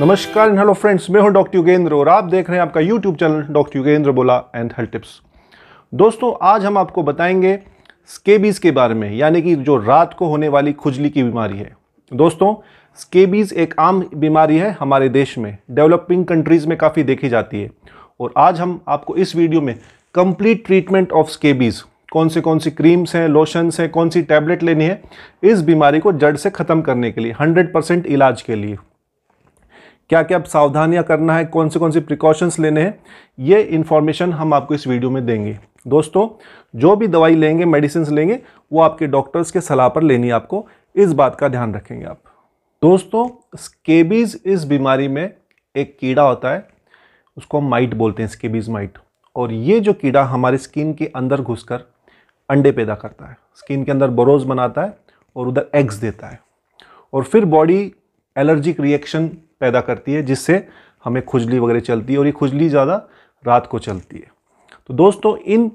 नमस्कार hello friends मैं हूं डॉक्टर योगेंद्र और आप देख रहे हैं आपका यूट्यूब चैनल डॉक्टर योगेंद्र बोला एंड हेल्थ टिप्स दोस्तों आज हम आपको बताएंगे स्केबीज़ के बारे में यानी कि जो रात को होने वाली खुजली की बीमारी है दोस्तों स्केबीज़ एक आम बीमारी है हमारे देश में डेवलपिंग कंट्रीज़ में काफ़ी देखी जाती है और आज हम आपको इस वीडियो में कंप्लीट ट्रीटमेंट ऑफ स्केबीज़ कौन से कौन सी क्रीम्स हैं लोशंस हैं कौन सी टैबलेट लेनी है इस बीमारी को जड़ से ख़त्म करने के लिए 100% इलाज के लिए क्या क्या सावधानियाँ करना है कौन से कौन से प्रिकॉशंस लेने हैं ये इन्फॉर्मेशन हम आपको इस वीडियो में देंगे दोस्तों जो भी दवाई लेंगे मेडिसिन लेंगे वो आपके डॉक्टर्स के सलाह पर लेनी आपको इस बात का ध्यान रखेंगे आप दोस्तों स्केबीज़ इस बीमारी में एक कीड़ा होता है उसको हम माइट बोलते हैं स्केबीज माइट और ये जो कीड़ा हमारे स्किन के अंदर घुसकर अंडे पैदा करता है स्किन के अंदर बरोज बनाता है और उधर एग्स देता है और फिर बॉडी एलर्जिक रिएक्शन पैदा करती है जिससे हमें खुजली वगैरह चलती है और ये खुजली ज़्यादा रात को चलती है तो दोस्तों इन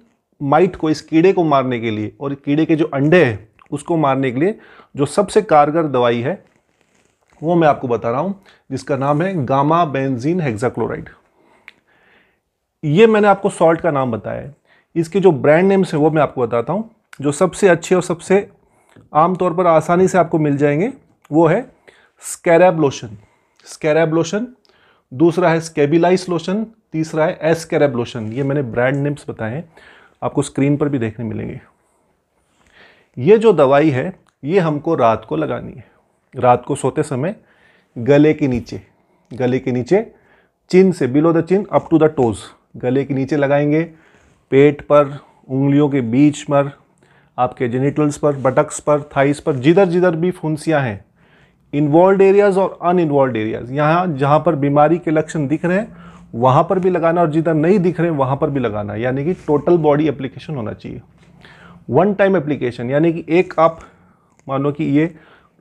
माइट को इस कीड़े को मारने के लिए और कीड़े के जो अंडे हैं उसको मारने के लिए जो सबसे कारगर दवाई है वो मैं आपको बता रहा हूँ जिसका नाम है गामा बेंजीन हेक्साक्लोराइड ये मैंने आपको सॉल्ट का नाम बताया है इसके जो ब्रांड नेम्स हैं वो मैं आपको बताता हूँ जो सबसे अच्छे और सबसे आमतौर पर आसानी से आपको मिल जाएंगे वो है स्कैरब लोशन स्कैरेब लोशन दूसरा है स्केबिलाइस लोशन तीसरा है एस्कैरेब लोशन ये मैंने ब्रांड नेम्स बताए हैं आपको स्क्रीन पर भी देखने मिलेंगे ये जो दवाई है ये हमको रात को लगानी है रात को सोते समय गले के नीचे गले के नीचे चिन से below the chin up to the toes गले के नीचे लगाएंगे पेट पर उंगलियों के बीच पर आपके जेनिटल्स पर बटक्स पर थाइस पर जिधर जिधर भी फुंसियाँ हैं इन्वॉल्व एरियाज और अनइन्वॉल्व एरियाज यहाँ जहाँ पर बीमारी के लक्षण दिख रहे हैं वहाँ पर भी लगाना और जिधर नहीं दिख रहे हैं वहाँ पर भी लगाना यानी कि टोटल बॉडी एप्लीकेशन होना चाहिए वन टाइम एप्लीकेशन यानी कि एक आप मानो कि ये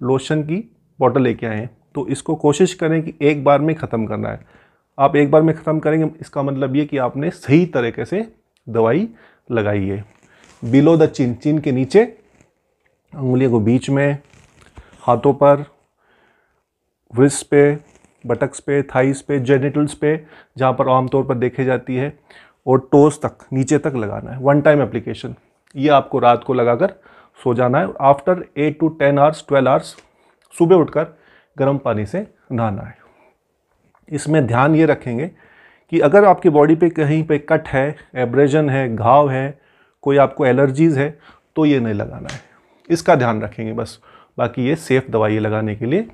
लोशन की बॉटल लेके आए हैं तो इसको कोशिश करें कि एक बार में ख़त्म करना है आप एक बार में ख़त्म करेंगे इसका मतलब ये कि आपने सही तरीके से दवाई लगाई है बिलो द चिन चिन के नीचे उंगलियों को बीच में हाथों पर विस पे बटक्स पे थाइस पे जेनिटल्स पे जहाँ पर आमतौर पर देखी जाती है और टोस तक नीचे तक लगाना है वन टाइम एप्लीकेशन ये आपको रात को लगाकर सो जाना है after eight to ten hours twelve hours सुबह उठकर गर्म पानी से नहाना है इसमें ध्यान ये रखेंगे कि अगर आपकी बॉडी पे कहीं पे कट है एब्रेजन है घाव है कोई आपको एलर्जीज़ है तो ये नहीं लगाना है इसका ध्यान रखेंगे बस बाकी ये सेफ़ दवाई लगाने के लिए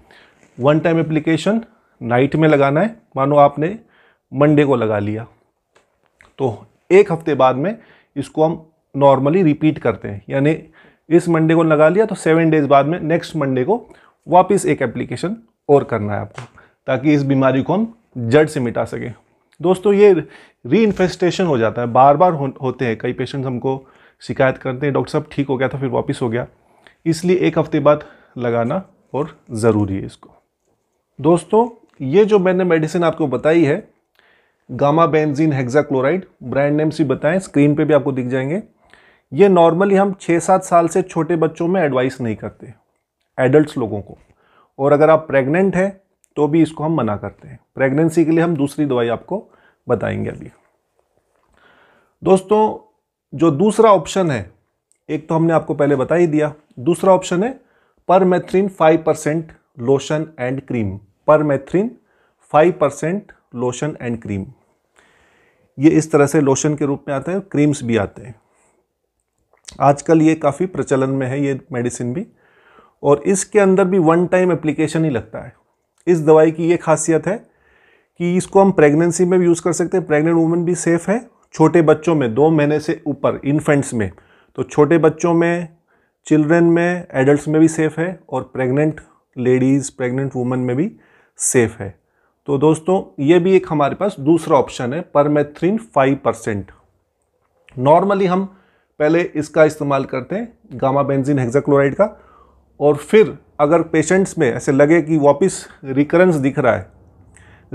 वन टाइम एप्लीकेशन नाइट में लगाना है मानो आपने मंडे को लगा लिया तो एक हफ्ते बाद में इसको हम नॉर्मली रिपीट करते हैं यानी इस मंडे को लगा लिया तो सेवन डेज बाद में नेक्स्ट मंडे को वापस एक एप्लीकेशन और करना है आपको ताकि इस बीमारी को हम जड़ से मिटा सकें दोस्तों ये री इन्फेस्टेशन हो जाता है बार बार हो, होते हैं कई पेशेंट्स हमको शिकायत करते हैं डॉक्टर साहब ठीक हो गया था फिर वापस हो गया इसलिए एक हफ्ते बाद लगाना और ज़रूरी है इसको दोस्तों ये जो मैंने मेडिसिन आपको बताई है gamma benzene hexachloride brand names भी बताएं स्क्रीन पे भी आपको दिख जाएंगे ये नॉर्मली हम छः सात साल से छोटे बच्चों में एडवाइस नहीं करते एडल्ट लोगों को और अगर आप प्रेग्नेंट हैं तो भी इसको हम मना करते हैं प्रेगनेंसी के लिए हम दूसरी दवाई आपको बताएंगे अभी दोस्तों जो दूसरा ऑप्शन है एक तो हमने आपको पहले बता ही दिया दूसरा ऑप्शन है permethrin five percent lotion and cream permethrin five percent lotion and cream ये इस तरह से लोशन के रूप में आते हैं क्रीम्स भी आते हैं आजकल ये काफ़ी प्रचलन में है ये मेडिसिन भी और इसके अंदर भी वन टाइम एप्लीकेशन ही लगता है इस दवाई की ये खासियत है कि इसको हम प्रेगनेंसी में भी यूज़ कर सकते हैं प्रेग्नेंट वुमेन भी सेफ़ है छोटे बच्चों में दो महीने से ऊपर इन्फेंट्स में तो छोटे बच्चों में चिल्ड्रेन में एडल्ट्स में भी सेफ़ है और प्रेग्नेंट लेडीज़ प्रेग्नेंट वुमेन में भी सेफ़ है तो दोस्तों ये भी एक हमारे पास दूसरा ऑप्शन है परमेथ्रिन फाइव परसेंट नॉर्मली हम पहले इसका इस्तेमाल करते हैं गामा बेंजीन हेक्साक्लोराइड का और फिर अगर पेशेंट्स में ऐसे लगे कि वापस रिकरेंस दिख रहा है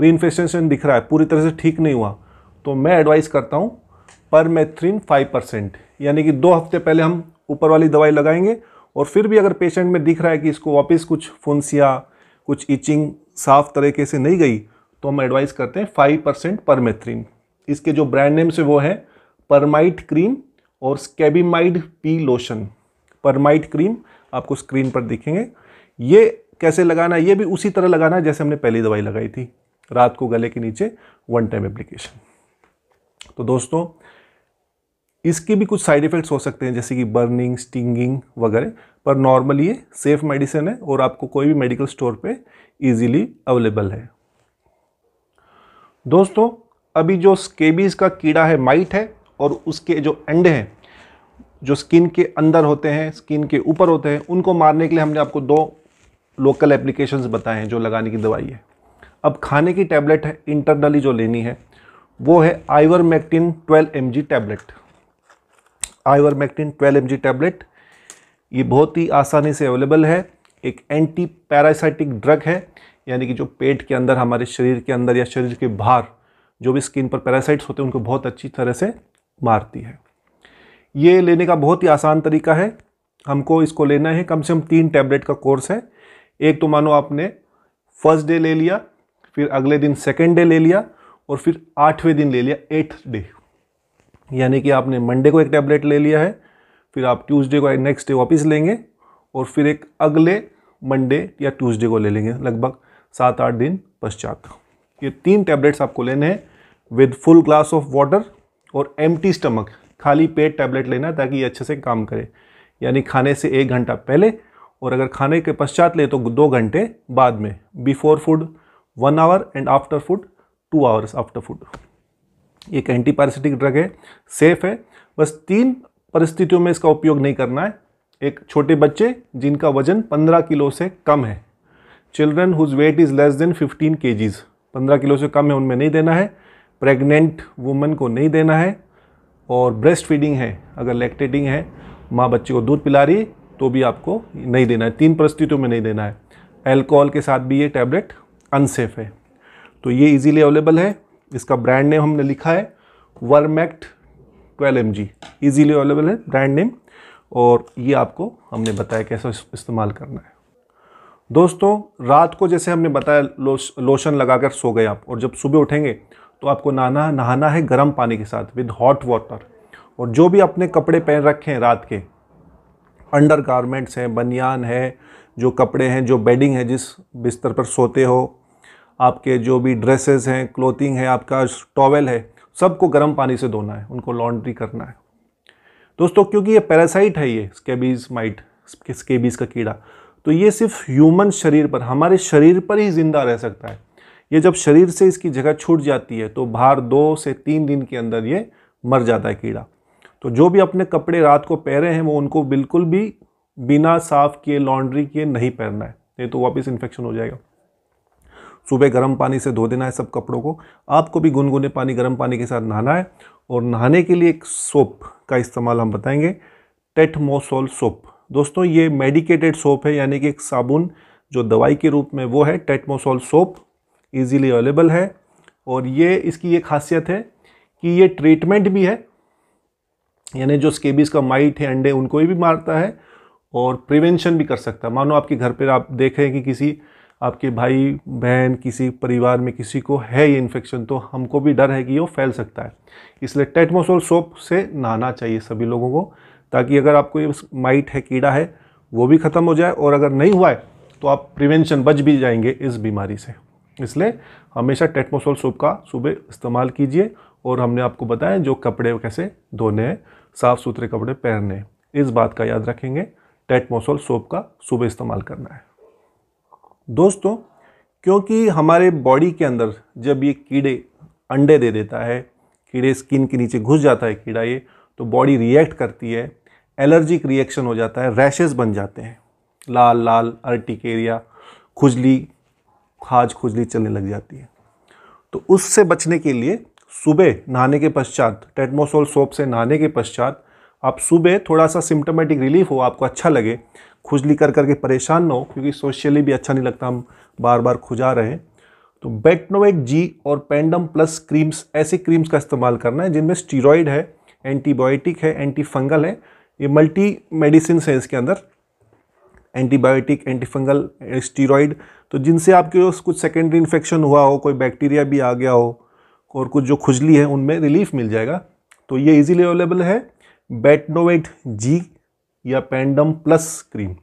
रीइन्फेस्टेशन दिख रहा है पूरी तरह से ठीक नहीं हुआ तो मैं एडवाइस करता हूँ परमेथ्रिन फाइव परसेंट यानी कि दो हफ्ते पहले हम ऊपर वाली दवाई लगाएंगे और फिर भी अगर पेशेंट में दिख रहा है कि इसको वापस कुछ फुंसिया कुछ इचिंग साफ तरीके से नहीं गई तो हम एडवाइस करते हैं फाइव परसेंट परमेथ्रीन इसके जो ब्रांड नेम्स है वो हैं परमाइट क्रीम और Scabimide P lotion Permite cream आपको स्क्रीन पर दिखेंगे ये कैसे लगाना है ये भी उसी तरह लगाना है जैसे हमने पहली दवाई लगाई थी रात को गले के नीचे वन टाइम एप्लीकेशन तो दोस्तों इसके भी कुछ साइड इफ़ेक्ट्स हो सकते हैं जैसे कि बर्निंग स्टिंगिंग वगैरह पर नॉर्मली ये सेफ़ मेडिसिन है और आपको कोई भी मेडिकल स्टोर पे इजीली अवेलेबल है दोस्तों अभी जो स्केबीज़ का कीड़ा है माइट है और उसके जो अंडे हैं जो स्किन के अंदर होते हैं स्किन के ऊपर होते हैं उनको मारने के लिए हमने आपको दो लोकल एप्लीकेशंस बताए हैं जो लगाने की दवाई है अब खाने की टैबलेट है इंटरनली जो लेनी है वो है ivermectin twelve M G tablet ivermectin 12 M tablet ये बहुत ही आसानी से अवेलेबल है एक एंटी पैरासाइटिक ड्रग है यानी कि जो पेट के अंदर हमारे शरीर के अंदर या शरीर के बाहर जो भी स्किन पर पैरासाइट्स होते हैं उनको बहुत अच्छी तरह से मारती है ये लेने का बहुत ही आसान तरीका है हमको इसको लेना है कम से कम तीन टैबलेट का कोर्स है एक तो मानो आपने फर्स्ट डे ले लिया फिर अगले दिन सेकेंड डे ले लिया और फिर आठवें दिन ले लिया एट्थ डे यानी कि आपने मंडे को एक टैबलेट ले लिया है फिर आप ट्यूसडे को नेक्स्ट डे वापस लेंगे और फिर एक अगले मंडे या ट्यूसडे को ले लेंगे लगभग सात आठ दिन पश्चात ये तीन टैबलेट्स आपको लेने हैं with full glass of water और एम स्टमक खाली पेट टैबलेट लेना ताकि ये अच्छे से काम करे यानी खाने से एक घंटा पहले और अगर खाने के पश्चात ले तो दो घंटे बाद में before food one hour and after food two hours after food एक एंटी पैरासिटिक ड्रग है सेफ है बस तीन परिस्थितियों में इसका उपयोग नहीं करना है एक छोटे बच्चे जिनका वजन 15 किलो से कम है children whose weight is less than 15 के 15 किलो से कम है उनमें नहीं देना है प्रेग्नेंट वुमन को नहीं देना है और ब्रेस्ट फीडिंग है अगर लैक्टेटिंग है माँ बच्चे को दूध पिला रही तो भी आपको नहीं देना है तीन परिस्थितियों में नहीं देना है एल्कोहल के साथ भी ये टैबलेट अनसेफ है तो ये इजीली अवेलेबल है इसका ब्रांड नेम हमने लिखा है Vermact 12 M G easily available है ब्रांड नेम और ये आपको हमने बताया कैसा इस्तेमाल करना है दोस्तों रात को जैसे हमने बताया लोश, लोशन लगाकर सो गए आप और जब सुबह उठेंगे तो आपको नहाना नहाना है गर्म पानी के साथ विद हॉट वाटर और जो भी अपने कपड़े पहन रखे हैं रात के अंडर गारमेंट्स हैं बनियान है जो कपड़े हैं जो बेडिंग है जिस बिस्तर पर सोते हो आपके जो भी ड्रेसेस हैं क्लोथिंग है आपका टॉवेल है सबको गर्म पानी से धोना है उनको लॉन्ड्री करना है दोस्तों क्योंकि ये पैरासाइट है ये स्केबीज माइट स्केबीज का कीड़ा तो ये सिर्फ ह्यूमन शरीर पर हमारे शरीर पर ही ज़िंदा रह सकता है ये जब शरीर से इसकी जगह छूट जाती है तो बाहर दो से तीन दिन के अंदर ये मर जाता है कीड़ा तो जो भी अपने कपड़े रात को पहरे हैं वो उनको बिल्कुल भी बिना साफ़ किए लॉन्ड्री किए नहीं पहनना है नहीं तो वापस इन्फेक्शन हो जाएगा सुबह गर्म पानी से धो देना है सब कपड़ों को आपको भी गुनगुने पानी गर्म पानी के साथ नहाना है और नहाने के लिए एक सोप का इस्तेमाल हम बताएंगे टेटमोसोल सोप दोस्तों ये मेडिकेटेड सोप है यानी कि एक साबुन जो दवाई के रूप में वो है टेटमोसोल सोप ईज़ीली अवेलेबल है और ये इसकी ये खासियत है कि ये ट्रीटमेंट भी है यानी जो स्केबीज का माइट है अंडे उनको भी मारता है और प्रिवेंशन भी कर सकता है मानो आपके घर पर आप देख रहे हैं कि किसी आपके भाई बहन किसी परिवार में किसी को है ये इन्फेक्शन तो हमको भी डर है कि ये फैल सकता है इसलिए टेटमोसोल सोप से नहाना चाहिए सभी लोगों को ताकि अगर आपको ये माइट है कीड़ा है वो भी ख़त्म हो जाए और अगर नहीं हुआ है तो आप प्रिवेंशन बच भी जाएंगे इस बीमारी से इसलिए हमेशा टेटमोसोल सोप का सुबह इस्तेमाल कीजिए और हमने आपको बताया जो कपड़े कैसे धोने हैं साफ़ सुथरे कपड़े पहनने इस बात का याद रखेंगे टेटमोसोल सोप का सुबह इस्तेमाल करना है दोस्तों क्योंकि हमारे बॉडी के अंदर जब ये कीड़े अंडे दे देता है कीड़े स्किन के नीचे घुस जाता है कीड़ा ये तो बॉडी रिएक्ट करती है एलर्जिक रिएक्शन हो जाता है रैशेज बन जाते हैं लाल लाल अर्टिकेरिया खुजली खाज खुजली चलने लग जाती है तो उससे बचने के लिए सुबह नहाने के पश्चात टेटमोसोल सोप से नहाने के पश्चात आप सुबह थोड़ा सा सिम्टोमेटिक रिलीफ हो आपको अच्छा लगे खुजली कर करके परेशान ना हो क्योंकि सोशली भी अच्छा नहीं लगता हम बार बार खुजा रहे हैं तो बेटनोवेट जी और पेंडम प्लस क्रीम्स ऐसे क्रीम्स का इस्तेमाल करना है जिनमें स्टीरॉयड है एंटीबायोटिक है एंटी फंगल है ये मल्टी मेडिसिन है इसके अंदर एंटीबायोटिक एंटीफंगल स्टीरॉयड तो जिनसे आपके कुछ सेकेंडरी इन्फेक्शन हुआ हो कोई बैक्टीरिया भी आ गया हो और कुछ जो खुजली है उनमें रिलीफ मिल जाएगा तो ये इजीली अवेलेबल है बेटनोवेट जी या पेंडम प्लस क्रीम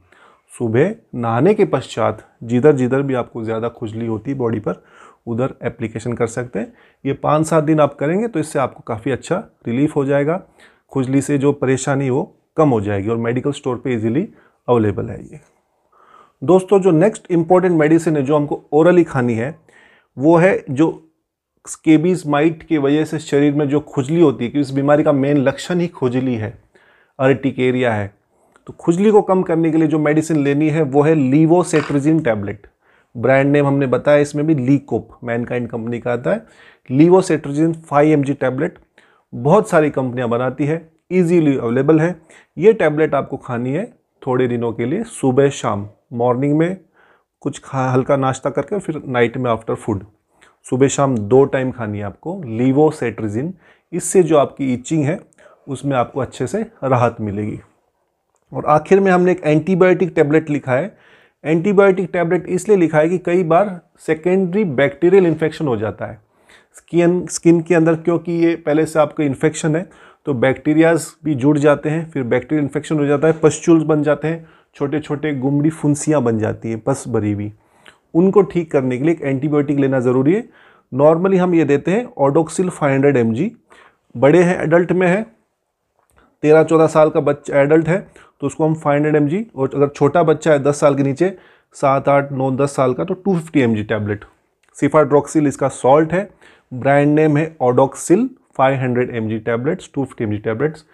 सुबह नहाने के पश्चात जिधर जिधर भी आपको ज़्यादा खुजली होती है बॉडी पर उधर एप्लीकेशन कर सकते हैं ये पाँच सात दिन आप करेंगे तो इससे आपको काफ़ी अच्छा रिलीफ हो जाएगा खुजली से जो परेशानी हो कम हो जाएगी और मेडिकल स्टोर पे इजीली अवेलेबल है ये दोस्तों जो नेक्स्ट इम्पॉर्टेंट मेडिसिन है जो हमको ओरली खानी है वो है जो स्केबीज माइट की वजह से शरीर में जो खुजली होती है कि इस बीमारी का मेन लक्षण ही खुजली है अर्टिकेरिया है तो खुजली को कम करने के लिए जो मेडिसिन लेनी है वो है लीवोसेट्रिजिन टैबलेट ब्रांड नेम हमने बताया इसमें भी लीकोप मैनकाइंड कंपनी का आता है लीवोसेट्रिजिन फाइव एम टैबलेट बहुत सारी कंपनियां बनाती है इजीली अवेलेबल है ये टैबलेट आपको खानी है थोड़े दिनों के लिए सुबह शाम मॉर्निंग में कुछ खा हल्का नाश्ता करके फिर नाइट में आफ्टर फूड सुबह शाम दो टाइम खानी है आपको लीवोसेट्रिजिन इससे जो आपकी इचिंग है उसमें आपको अच्छे से राहत मिलेगी और आखिर में हमने एक एंटीबायोटिक टैबलेट लिखा है एंटीबायोटिक टैबलेट इसलिए लिखा है कि कई बार सेकेंडरी बैक्टीरियल इन्फेक्शन हो जाता है स्किन स्किन के अंदर क्योंकि ये पहले से आपका इन्फेक्शन है तो बैक्टीरियाज भी जुड़ जाते हैं फिर बैक्टीरियल इन्फेक्शन हो जाता है पस्चूल्स बन जाते हैं छोटे छोटे गुमड़ी फुंसियाँ बन जाती हैं पस भरी हुई उनको ठीक करने के लिए एक एंटीबायोटिक लेना ज़रूरी है नॉर्मली हम ये देते हैं ओडोक्सिल 500 हंड्रेड बड़े हैं एडल्ट में है तेरह चौदह साल का बच्चा एडल्ट है तो उसको हम फाइव हंड्रेड एम और अगर छोटा बच्चा है दस साल के नीचे सात आठ नौ दस साल का तो two fifty M tablet cefadroxil इसका सॉल्ट है ब्रांड नेम है Odoxil 500 hundred M tablets two fifty M tablets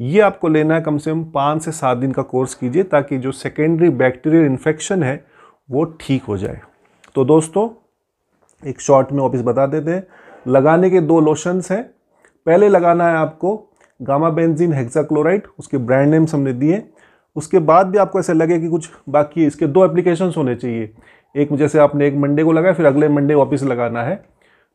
ये आपको लेना है कम से कम पाँच से सात दिन का कोर्स कीजिए ताकि जो सेकेंडरी बैक्टीरियल इन्फेक्शन है वो ठीक हो जाए तो दोस्तों एक शॉर्ट में ऑफिस बता देते हैं लगाने के दो लोशंस हैं पहले लगाना है आपको गामा बेंजीन हेक्साक्लोराइड उसके ब्रांड नेम्स हमने दिए उसके बाद भी आपको ऐसा लगे कि कुछ बाकी है इसके दो एप्लीकेशन होने चाहिए एक जैसे आपने एक मंडे को लगाया फिर अगले मंडे वापस लगाना है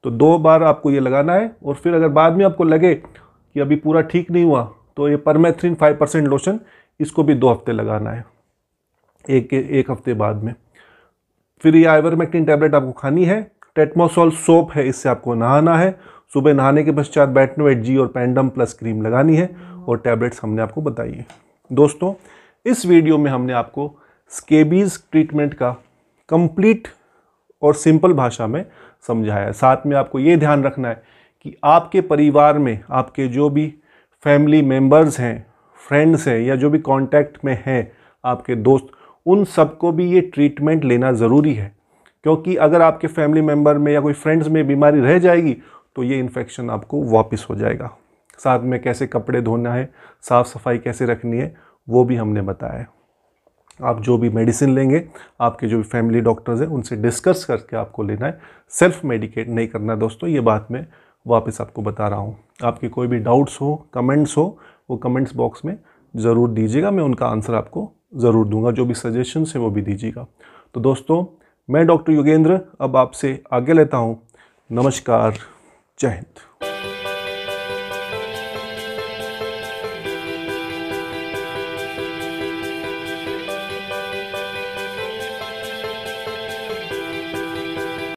तो दो बार आपको ये लगाना है और फिर अगर बाद में आपको लगे कि अभी पूरा ठीक नहीं हुआ तो ये परमेथ्रीन फाइव परसेंट लोशन इसको भी दो हफ्ते लगाना है एक एक हफ्ते बाद में फिर ये आइवरमेक्टिन टैबलेट आपको खानी है टेटमोसोल सोप है इससे आपको नहाना है सुबह नहाने के पश्चात बैटनोवेट जी और पैंडम प्लस क्रीम लगानी है और टैबलेट्स हमने आपको बताई है दोस्तों इस वीडियो में हमने आपको स्केबीज़ ट्रीटमेंट का कंप्लीट और सिंपल भाषा में समझाया साथ में आपको ये ध्यान रखना है कि आपके परिवार में आपके जो भी फैमिली मेम्बर्स हैं फ्रेंड्स हैं या जो भी कॉन्टैक्ट में हैं आपके दोस्त उन सबको भी ये ट्रीटमेंट लेना ज़रूरी है क्योंकि अगर आपके फैमिली मेम्बर में या कोई फ्रेंड्स में बीमारी रह जाएगी तो ये इन्फेक्शन आपको वापस हो जाएगा साथ में कैसे कपड़े धोना है साफ़ सफाई कैसे रखनी है वो भी हमने बताया है आप जो भी मेडिसिन लेंगे आपके जो भी फैमिली डॉक्टर्स हैं उनसे डिस्कस करके आपको लेना है सेल्फ मेडिकेट नहीं करना है दोस्तों ये बात मैं वापस आपको बता रहा हूँ आपके कोई भी डाउट्स हो कमेंट्स हो वो कमेंट्स बॉक्स में ज़रूर दीजिएगा मैं उनका आंसर आपको ज़रूर दूंगा जो भी सजेशन है वो भी दीजिएगा तो दोस्तों मैं डॉक्टर योगेंद्र अब आपसे आगे लेता हूँ नमस्कार जय हिंद